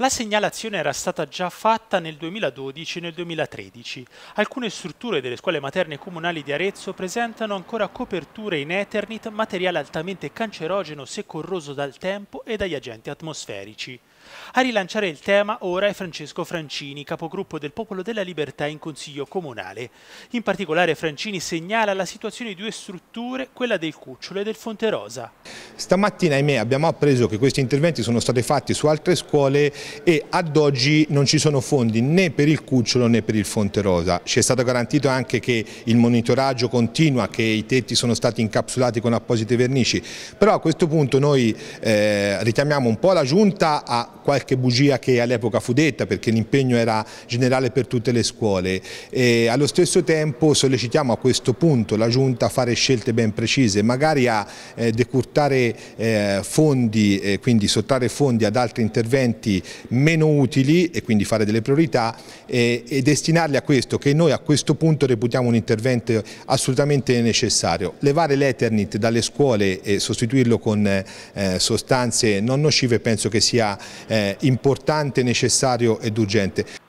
La segnalazione era stata già fatta nel 2012 e nel 2013. Alcune strutture delle scuole materne comunali di Arezzo presentano ancora coperture in Eternit, materiale altamente cancerogeno se corroso dal tempo e dagli agenti atmosferici. A rilanciare il tema ora è Francesco Francini, capogruppo del Popolo della Libertà in Consiglio Comunale. In particolare Francini segnala la situazione di due strutture, quella del Cucciolo e del Fonte Rosa. Stamattina, ahimè, abbiamo appreso che questi interventi sono stati fatti su altre scuole e ad oggi non ci sono fondi né per il Cucciolo né per il Fonte Rosa. Ci è stato garantito anche che il monitoraggio continua, che i tetti sono stati incapsulati con apposite vernici, però a questo punto noi eh, richiamiamo un po' la Giunta a qualche bugia che all'epoca fu detta perché l'impegno era generale per tutte le scuole e allo stesso tempo sollecitiamo a questo punto la Giunta a fare scelte ben precise, magari a eh, decurtare eh, fondi, eh, quindi sottrarre fondi ad altri interventi meno utili e quindi fare delle priorità e, eh, e destinarli a questo che noi a questo punto reputiamo un intervento assolutamente necessario. Levare l'Eternit dalle scuole e sostituirlo con eh, sostanze non nocive penso che sia eh, importante, necessario ed urgente.